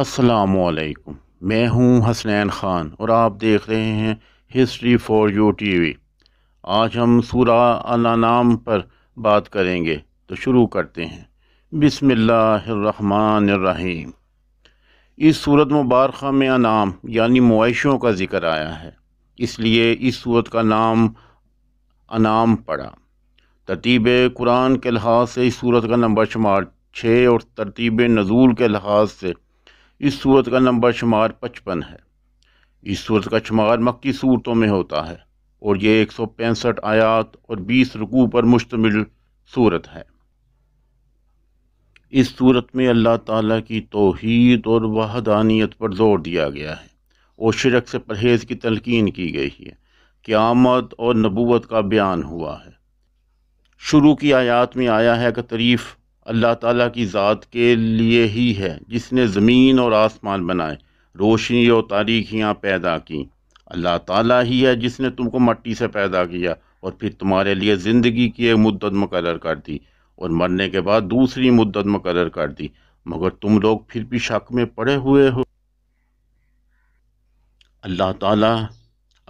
असलकुम मैं हूं हसनैन ख़ान और आप देख रहे हैं हिस्ट्री फॉर यू टीवी आज हम सूरा नाम पर बात करेंगे तो शुरू करते हैं बिसमीम इस सूरत मुबारक में अनाम यानी मुआइशों का ज़िक्र आया है इसलिए इस सूरत का नाम अनाम पड़ा तरतीब कुरान के लिहाज से इस सूरत का नंबर शुमार छः और तरतीब नज़ूल के लिहाज से इस सूरत का नंबर शुमार पचपन है इस सूरत का शुमार मक्की सूरतों में होता है और ये एक सौ पैंसठ आयात और बीस रुकू पर मुश्तमिल सूरत है इस सूरत में अल्लाह ताला की तोहद और वहदानियत पर जोर दिया गया है और शिरक से परहेज़ की तलकिन की गई है क़्यामत और नबूत का बयान हुआ है शुरू की आयात में आया है कि तरीफ़ अल्लाह ताला की ज़ात के लिए ही है जिसने ज़मीन और आसमान बनाए रोशनी और तारीखियाँ पैदा की अल्लाह ताला ही है जिसने तुमको मट्टी से पैदा किया और फिर तुम्हारे लिए ज़िंदगी की एक मुद्दत मुकर कर दी और मरने के बाद दूसरी मुद्दत मुकर कर दी मगर तुम लोग फिर भी शक में पड़े हुए हो अल्लाह ताला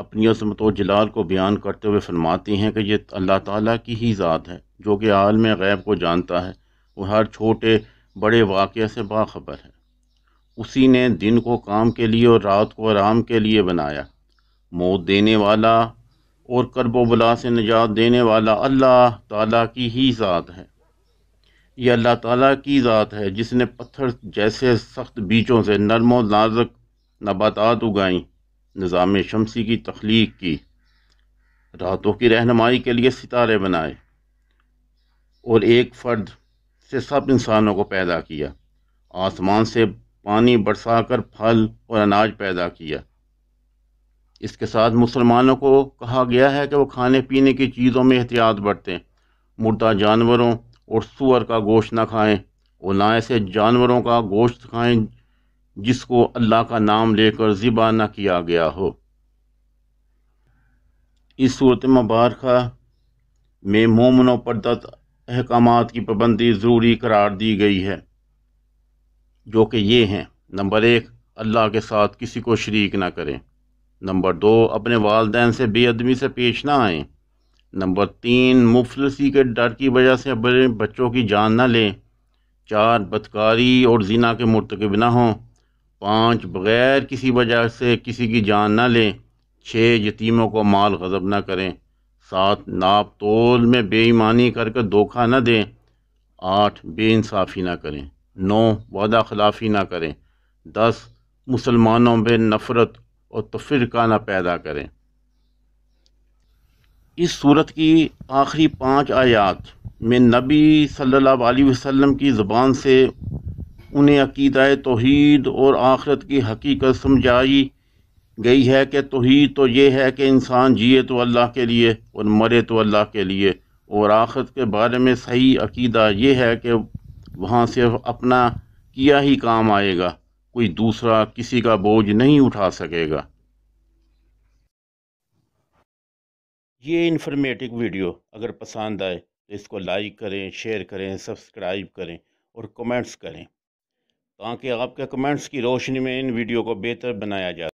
अपनी अजमत और जलाल को बयान करते हुए फरमाती हैं कि ये अल्लाह ताला की ही ज़ात है जो कि आलम गैब को जानता है वह हर छोटे बड़े वाक़ से बाखबर है उसी ने दिन को काम के लिए और रात को आराम के लिए बनाया मौत देने वाला और करबोबला से निजात देने वाला अल्लाह ताला की ही ज़ात है ये अल्लाह ताला की ज़ात है जिसने पत्थर जैसे सख्त बीचों से नरम व नाजक नबातात उगाई निज़ाम शमसी की तख्लीक की रातों की रहनमाई के लिए सितारे बनाए और एक फ़र्द से सब इंसानों को पैदा किया आसमान से पानी बरसाकर फल और अनाज पैदा किया इसके साथ मुसलमानों को कहा गया है कि वो खाने पीने की चीज़ों में एहतियात बरतें मुर्दा जानवरों और सुअर का गोश्त ना खाएं और ना ऐसे जानवरों का गोश्त खाएं जिसको अल्लाह का नाम लेकर ज़िबा ना किया गया हो इस सूरत मुबारक में मोमनों पर दत अहकाम की पाबंदी ज़रूरी करार दी गई है जो कि ये हैं नंबर एक अल्लाह के साथ किसी को शरीक ना करें नंबर दो अपने वालदेन से बेअदबी से पेश ना आए नंबर तीन मुफलसी के डर की वजह से अपने बच्चों की जान ना लें चार बदकारी और जीना के मरतकब ना हों पाँच बग़ैर किसी वजह से किसी की जान ना लें छः यतीमों को माल गजब ना करें सात नाप तोल में बेईमानी करके धोखा न दें आठ बेानसाफ़ी ना करें नौ वादा खिलाफी ना करें दस मुसलमानों में नफ़रत और तफरका ना पैदा करें इस सूरत की आखिरी पाँच आयात में नबी सल्लल्लाहु अलैहि वसल्लम की ज़बान से उन्हें अकीदाए तोहीद और आखरत की हकीकत समझाई गई है कि तो ही तो ये है कि इंसान जिए तो अल्लाह के लिए और मरे तो अल्लाह के लिए और आखिरत के बारे में सही अकीदा ये है कि वहाँ सिर्फ अपना किया ही काम आएगा कोई दूसरा किसी का बोझ नहीं उठा सकेगा ये इन्फॉर्मेटिव वीडियो अगर पसंद आए तो इसको लाइक करें शेयर करें सब्सक्राइब करें और कमेंट्स करें ताकि आपके कमेंट्स की रोशनी में इन वीडियो को बेहतर बनाया जाए